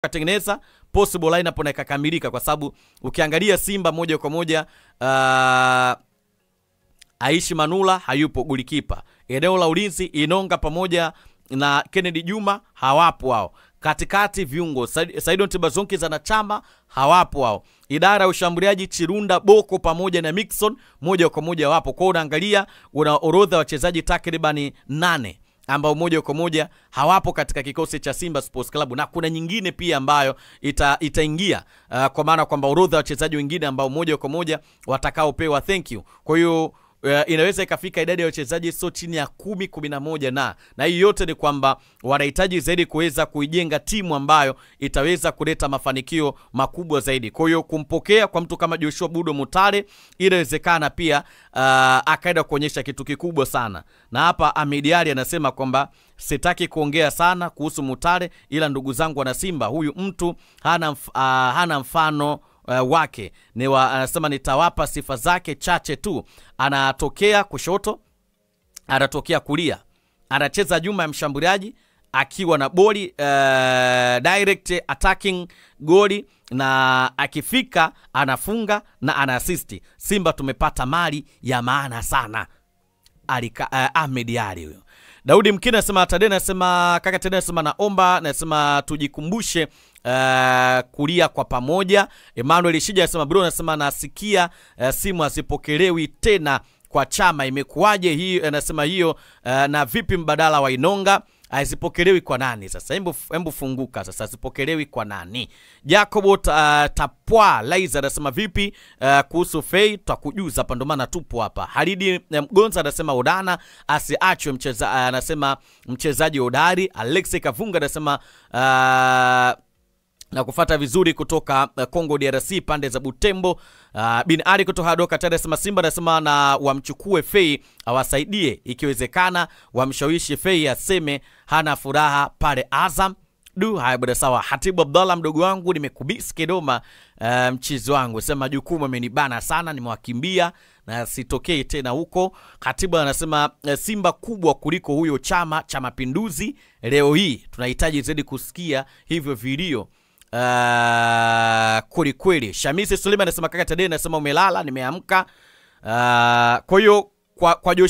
katengeneza possible lineup na ikakamilika, kwa sababu ukiangalia Simba moja kwa moja uh, Aishi Manula hayupo golikipa, eneo la ulinzi Inonga pamoja na Kennedy Juma hawapo wao katikati viungo Saidon Tibazonki za Chama hawapo wao, idara ya ushambuliaji Chirunda Boko pamoja na Mixon moja kwa moja wapo kwao. Unaangalia una orodha wachezaji takribani nane ambao moja kwa moja hawapo katika kikosi cha Simba Sports Club, na kuna nyingine pia ambayo ita, itaingia uh, kwa maana kwamba orodha ya wachezaji wengine ambao moja kwa moja watakaopewa. Thank you. Kwa hiyo Eh, inaweza ikafika idadi ya wachezaji sio chini ya kumi kumi na moja na na hii yote ni kwamba wanahitaji zaidi kuweza kuijenga timu ambayo itaweza kuleta mafanikio makubwa zaidi. Kwa hiyo kumpokea kwa mtu kama Joshua Budo Mutale inawezekana pia uh, akaenda kuonyesha kitu kikubwa sana, na hapa amidiari anasema kwamba sitaki kuongea sana kuhusu Mutale, ila ndugu zangu wanasimba Simba, huyu mtu hana, mf, uh, hana mfano uh, wake ni wa, anasema nitawapa sifa zake chache tu. Anatokea kushoto, anatokea kulia, anacheza nyuma ya mshambuliaji akiwa na boli uh, direct attacking goli na akifika anafunga na anaasisti. Simba tumepata mali ya maana sana. Alika, uh, eh, Ahmed Ali huyo Daudi Mkina anasema Tade, anasema kaka tena anasema naomba, nasema tujikumbushe Uh, kulia kwa pamoja. Emmanuel Shija anasema bro, anasema nasikia uh, simu asipokelewi tena kwa chama, imekuwaje hii? Anasema hiyo uh, na vipi mbadala wa Inonga hazipokelewi kwa nani sasa? Hebu hebu funguka sasa, hazipokelewi kwa nani? Jacob uh, Tapwa Laiza anasema vipi uh, kuhusu Fei? Tutakujuza hapa, ndo maana tupo hapa. Haridi eh, Mgonza anasema Odana asiachwe mcheza, anasema mchezaji hodari. Alexi Kavunga anasema uh, na kufata vizuri kutoka eh, Congo DRC pande za Butembo. Uh, bin Ali kutoka Doka Teres Simba anasema na wamchukue Fei awasaidie, ikiwezekana wamshawishi Fei aseme hana furaha pale Azam. Du, haya bwana, sawa. Hatibu Abdallah, mdogo wangu, nimekubisi Kidoma, uh, eh, mchizi wangu, sema jukumu amenibana sana, nimewakimbia na sitokei tena huko. Katibu anasema eh, Simba kubwa kuliko huyo Chama cha Mapinduzi. Leo hii tunahitaji zaidi kusikia hivyo vilio uh, kweli kweli. Shamisi Suleiman anasema kaka Tadei, anasema umelala? Nimeamka. Uh, kwa hiyo kwa, kwa